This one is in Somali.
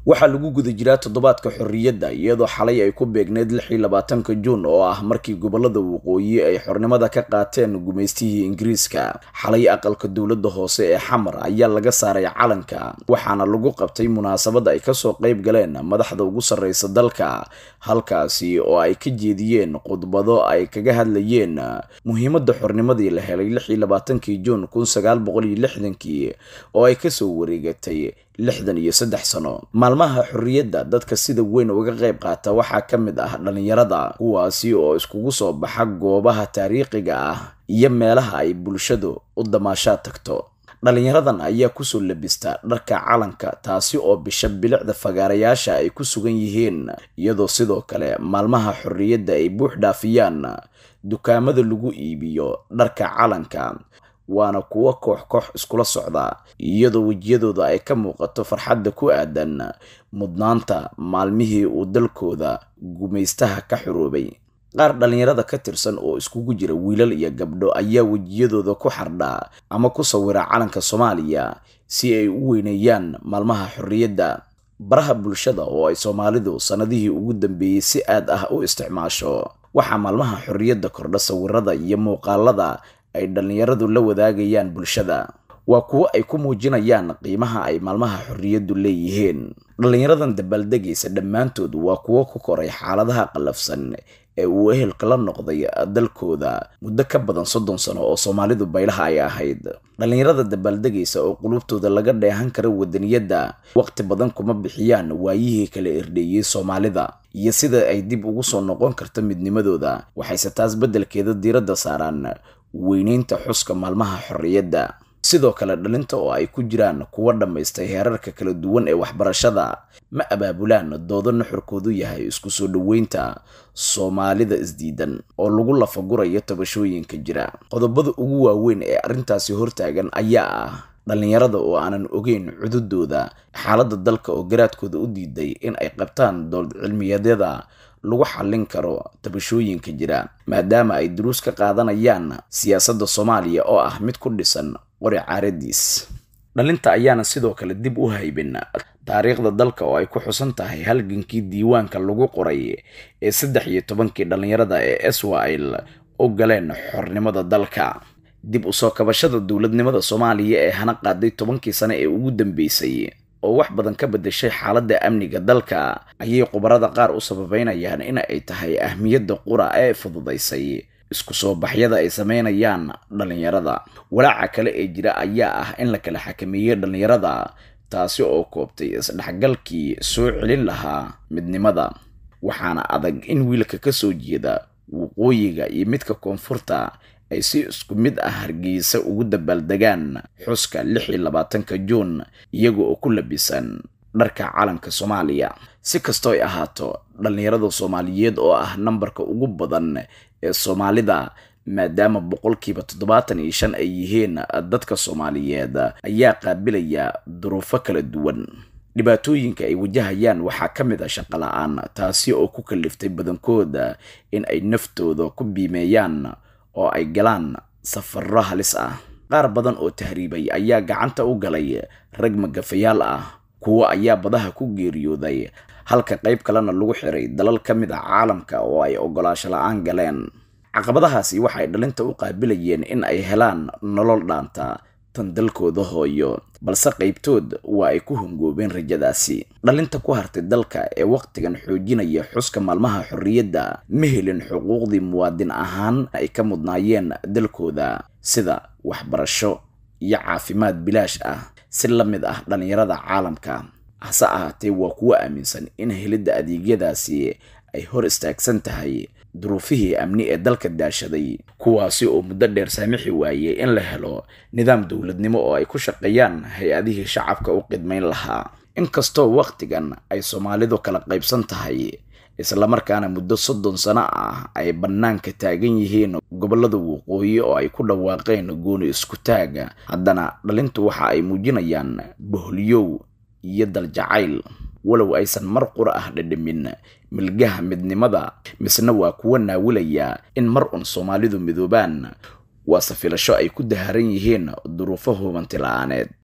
waxaa lagu guda jiraa toddobaadka xorriyadda iyadoo xalay ay ku beegneyd lix iyo labaatanka juun oo ah markii gobollada waqooyi ay xornimada ka qaateen gumaystihii ingiriiska xalay aqalka dowladda hoose ee xamar ayaa laga saaray calanka waxaana lagu qabtay munaasabad ay ka soo qayb galeen madaxda ugu sarreysa dalka halkaasi oo ay ka jeediyeen khudbado ay kaga hadlayeen muhiimadda xornimadii la helay lix iyo labaatankii juun kun sagaal boqol iyo lixdankii oo ay kasoo wareegatay lixdan iyo saddex sano maalmaha xorriyadda dadka sida weyn uga qayb qaata waxaa ka mid ah dhallinyarada kuwaasi oo iskugu soo baxa goobaha taariikhiga ah iyo meelaha ay bulshadu u damaashaa tagto dhallinyaradan ayaa kusoo labista dharka calanka taasi oo bisha bilicda fagaarayaasha ay ku sugan yihiin iyadoo sidoo kale maalmaha xorriyadda ay buux dhaafiyaan dukaamada lagu iibiyo dharka calanka waana kuwo koox koox iskula socda iyadoo wejiyadooda ay ka muuqato farxadda ku aadan mudnaanta maalmihii uu dalkooda gumaystaha ka xoroobay qaar dhallinyarada ka tirsan oo iskugu jira wiilal iyo gabdho ayaa wejiyadooda ku xardha ama ku sawira calanka soomaaliya si ay u weyneeyaan maalmaha xorriyadda baraha bulshada oo ay soomaalidu sannadihii ugu dambeeyey si aad ah u isticmaasho waxaa maalmaha xorriyadda kordha sawirada iyo muuqaalada ay dhallinyaradu la wadaagayaan bulshada waa kuwo ay ku muujinayaan qiimaha ay maalmaha xorriyaddu leeyihiin dhallinyaradan dabaaldegaysa dhammaantood waa kuwo ku koray xaaladaha qallafsan ee uu ehelka la noqday dalkooda muddo ka badan soddon sano oo soomaalidu baylaha ay ahayd dhallinyarada dabaaldegaysa oo quluubtooda laga dheehan kara wadaniyadda wakhti badan kuma bixiyaan waayihii kala erdheeyey soomaalida iyo sida ay dib ugu soo noqon karto midnimadooda waxayse taas beddelkeeda diiradda saaraan weyneynta xuska maalmaha xorriyadda sidoo kale dhalinta oo ay ku jiraan kuwa dhammaystay heerarka kala duwan ee waxbarashada ma abaabulaan doodo nuxurkoodu yahay isku soo dhoweynta soomaalida isdiidan oo lagu lafagurayo tabashooyinka jira qodobada ugu waaweyn ee arrintaasi hortaagan ayaa ah dhallinyarada oo aanan ogeyn cududooda xaaladda dalka oo garaadkooda u diiday in ay qabtaan cilmiyadyada lagu xallin karo tabashooyinka jira maadaama ay duruus ka qaadanayaan siyaasadda soomaaliya oo ah mid ku dhisan qori caaradiis dhalinta ayaana sidoo kale dib u haybin taariikhda dalka oo ay ku xusan tahay halgankii diiwaanka lagu qoray ee saddex iyo tobankii dhallinyarada ee esrael u galeen xornimada dalka dib u soo kabashada dowladnimada soomaaliya ee hana qaaday tobankii sane ee ugu dambeysay oo wax badan ka beddeshay xaaladda amniga dalka ayay khubarada qaar u sababeynayaan in ay tahay ahmiyadda qura ee fududaysay isku soo baxyada ay samaynayaan dhallinyarada walaaca kale ee jira ayaa ah in la kala xakameeyey dhallinyarada taasi oo koobtay isdhexgalkii soo celin lahaa midnimada waxaana adag in wiilka ka soo jeeda waqooyiga iyo midka koonfurta ay si isku mid ah hargeysa ugu dabaaldegaan xuska lix iyo labaatanka juun iyaga oo ku labisan dharka calanka soomaaliya si kastoo ay ahaato dhallinyarada soomaaliyeed oo ah nambarka ugu badan ee soomaalida maadaama boqolkiiba toddobaatan iyo shan ay yihiin dadka soomaaliyeed ayaa qaabilaya duruufo kala duwan dhibaatooyinka ay wajahayaan waxaa ka mid a shaqo la-aan taasi oo ku kaliftay badankooda in ay naftooda ku biimeeyaan oo ay galaan safarro halis ah qaar badan oo tahriibay ayaa gacanta u galay rag magafayaal ah kuwo ayaa badaha ku geeriyooday halka qayb kalena lagu xiray dalal ka mid ah caalamka oo ay oggolaasho la-aan galeen caqabadahaasi waxay dhalinta u qaabilayeen in ay helaan nolol dhaanta tan dalkooda hooyo balse qaybtood waa ay ku hungoobeen rajadaasi dhalinta ku hartay dalka ee wakhtigan xoojinaya xuska maalmaha xorriyadda ma helin xuquuqdii muwaadin ahaan ay ka mudnaayeen dalkooda sida waxbarasho iyo caafimaad bilaash ah si la mid ah dhallinyarada caalamka hase ahaatee waa kuwa aaminsan in helidda adeegyadaasi ay hor istaagsan tahay duruufihii amni ee dalka daashaday kuwaasi oo muddo dheer saamixi waayey in la helo nidaam dowladnimo oo ay ku shaqeeyaan hay-adihii shacabka u qidmayn lahaa inkastoo wakhtigan ay soomaalidu kala qaybsan tahay islamarkaana muddo soddon sano ah ay bannaanka taagan yihiin gobollada waqooyi oo ay ku dhawaaqeen gooni isku haddana dhalintu waxa ay muujinayaan boholyow iyo daljacayl walow aysan mar qura ah dhadhamin milgaha midnimada misna waa kuwa naawilaya in mar un soomaalidu midoobaan waase filasho ay ku daharan yihiin duruufo hubanti la-aaneed